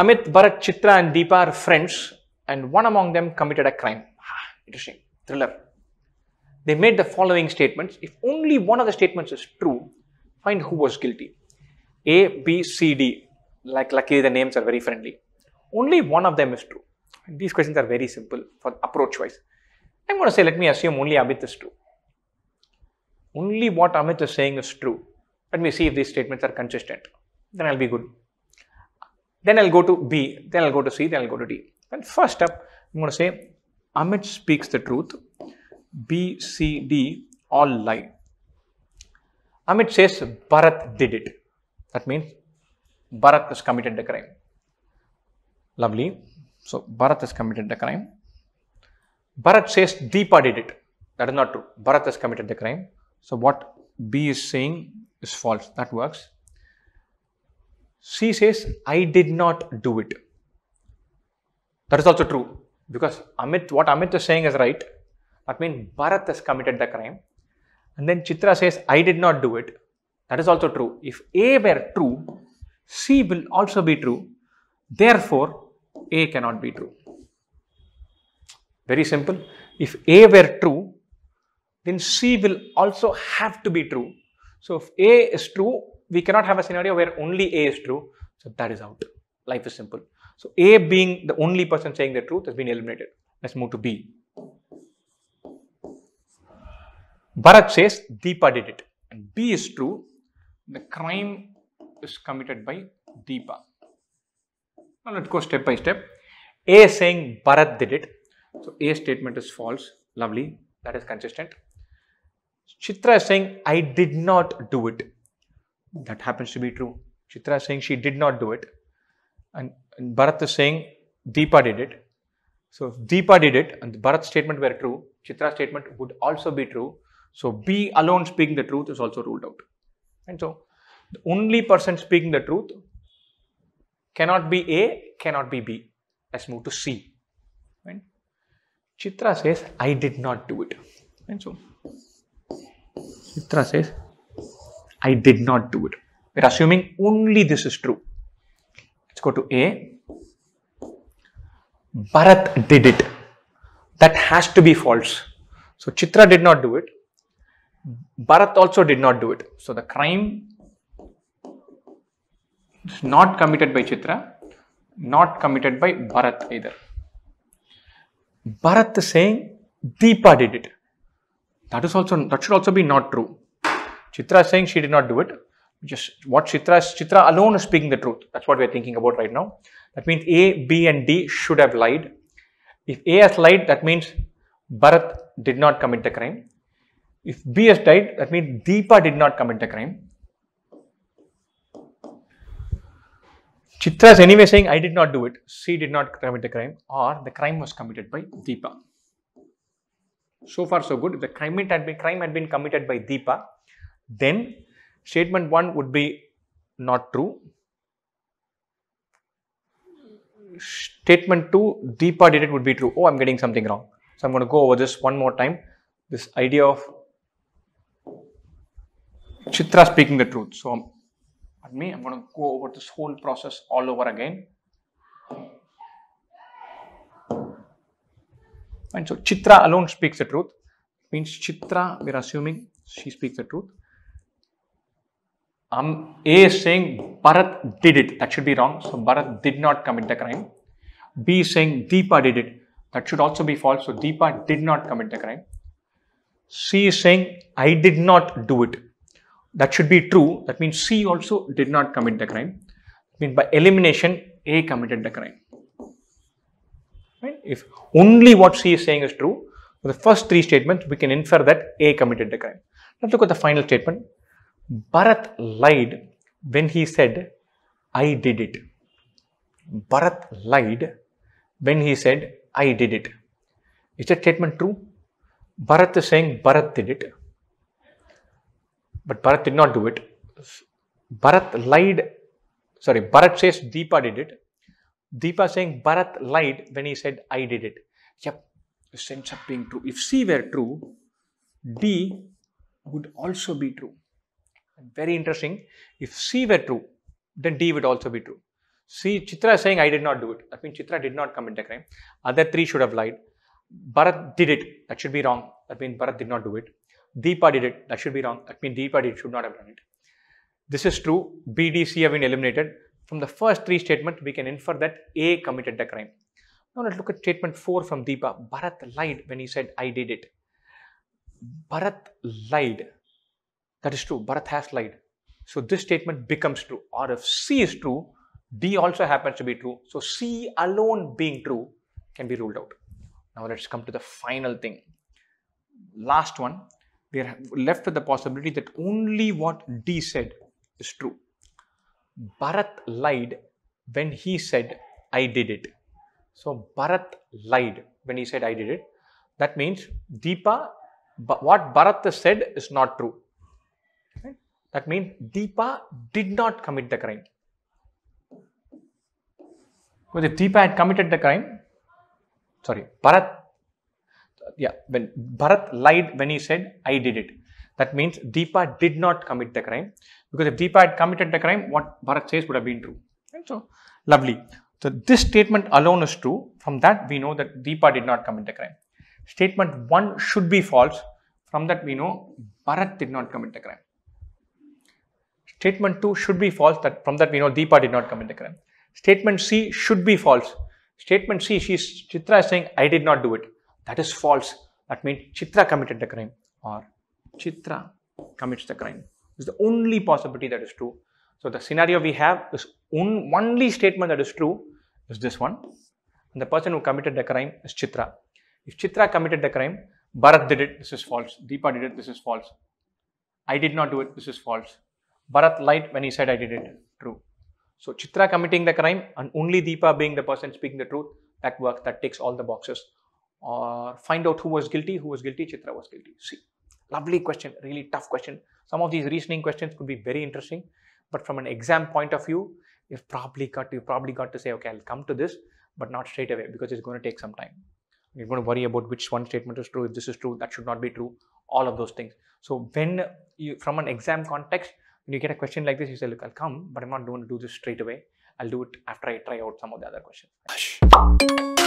Amit, Bharat, Chitra and Deepa are friends and one among them committed a crime. interesting. Thriller. They made the following statements. If only one of the statements is true, find who was guilty. A, B, C, D. Like luckily the names are very friendly. Only one of them is true. These questions are very simple for approach wise. I'm going to say let me assume only Amit is true. Only what Amit is saying is true. Let me see if these statements are consistent. Then I'll be good. Then I'll go to B, then I'll go to C, then I'll go to D. And first up, I'm going to say Amit speaks the truth. B, C, D all lie. Amit says Bharat did it. That means Bharat has committed the crime. Lovely. So Bharat has committed the crime. Bharat says Deepa did it. That is not true. Bharat has committed the crime. So what B is saying is false. That works she says, I did not do it. That is also true because Amit, what Amit is saying is right. That means Bharat has committed the crime. And then Chitra says, I did not do it. That is also true. If A were true, C will also be true. Therefore, A cannot be true. Very simple. If A were true, then C will also have to be true. So if A is true, we cannot have a scenario where only A is true. So that is out. Life is simple. So A being the only person saying the truth has been eliminated. Let's move to B. Bharat says Deepa did it. And B is true. The crime is committed by Deepa. Now let's go step by step. A is saying Bharat did it. So A statement is false. Lovely. That is consistent. Chitra is saying I did not do it. That happens to be true. Chitra is saying she did not do it. And, and Bharat is saying Deepa did it. So if Deepa did it and Bharat's statement were true, Chitra's statement would also be true. So B alone speaking the truth is also ruled out. And so the only person speaking the truth cannot be A, cannot be B. Let's move to C. Right? Chitra says, I did not do it. And so Chitra says, I did not do it. We're assuming only this is true. Let's go to A. Bharat did it. That has to be false. So Chitra did not do it. Bharat also did not do it. So the crime is not committed by Chitra, not committed by Bharat either. Bharat is saying Deepa did it. That is also that should also be not true. Chitra is saying she did not do it. Just what Chitra is, Chitra alone is speaking the truth. That's what we're thinking about right now. That means A, B and D should have lied. If A has lied, that means Bharat did not commit the crime. If B has died, that means Deepa did not commit the crime. Chitra is anyway saying, I did not do it. She did not commit the crime or the crime was committed by Deepa. So far, so good. The crime had been, crime had been committed by Deepa then statement 1 would be not true. Statement 2, Deepa did it would be true. Oh, I'm getting something wrong. So I'm going to go over this one more time. This idea of Chitra speaking the truth. So me, I'm going to go over this whole process all over again. And so Chitra alone speaks the truth. Means Chitra, we're assuming she speaks the truth. Um, A is saying Bharat did it. That should be wrong. So Bharat did not commit the crime. B is saying Deepa did it. That should also be false. So Deepa did not commit the crime. C is saying I did not do it. That should be true. That means C also did not commit the crime. I mean by elimination, A committed the crime. Right? If only what C is saying is true, the first three statements we can infer that A committed the crime. Let's look at the final statement. Bharat lied when he said, I did it. Bharat lied when he said, I did it. Is that statement true? Bharat is saying Bharat did it. But Bharat did not do it. Bharat lied. Sorry, Bharat says Deepa did it. Deepa saying Bharat lied when he said I did it. Yep, this ends up being true. If C were true, D would also be true. Very interesting. If C were true, then D would also be true. See, Chitra is saying I did not do it. That means Chitra did not commit the crime. Other three should have lied. Bharat did it. That should be wrong. That means Bharat did not do it. Deepa did it. That should be wrong. That means Deepa did, should not have done it. This is true. B, D, C have been eliminated. From the first three statements, we can infer that A committed the crime. Now let's look at statement 4 from Deepa. Bharat lied when he said, I did it. Bharat lied that is true. Bharat has lied. So this statement becomes true. Or if C is true, D also happens to be true. So C alone being true can be ruled out. Now let's come to the final thing. Last one. We are left with the possibility that only what D said is true. Bharat lied when he said, I did it. So Bharat lied when he said, I did it. That means Deepa, what Bharat said is not true. That means Deepa did not commit the crime. Because if Deepa had committed the crime, sorry, Bharat, yeah, when Bharat lied when he said, I did it. That means Deepa did not commit the crime. Because if Deepa had committed the crime, what Bharat says would have been true. Right? So, lovely. So, this statement alone is true. From that, we know that Deepa did not commit the crime. Statement 1 should be false. From that, we know Bharat did not commit the crime. Statement 2 should be false. That From that we know Deepa did not commit the crime. Statement C should be false. Statement C, she's, Chitra is saying, I did not do it. That is false. That means Chitra committed the crime or Chitra commits the crime. It's the only possibility that is true. So the scenario we have is un- only statement that is true is this one. And the person who committed the crime is Chitra. If Chitra committed the crime, Bharat did it, this is false. Deepa did it, this is false. I did not do it, this is false. Bharat lied when he said I did it. True. So Chitra committing the crime and only Deepa being the person speaking the truth, that works, that takes all the boxes. Or find out who was guilty, who was guilty, Chitra was guilty. See, lovely question, really tough question. Some of these reasoning questions could be very interesting, but from an exam point of view, you've probably got you probably got to say, okay, I'll come to this, but not straight away because it's going to take some time. You're going to worry about which one statement is true, if this is true, that should not be true, all of those things. So when you, from an exam context, when you get a question like this, you say, look, I'll come, but I'm not going to do this straight away. I'll do it after I try out some of the other questions.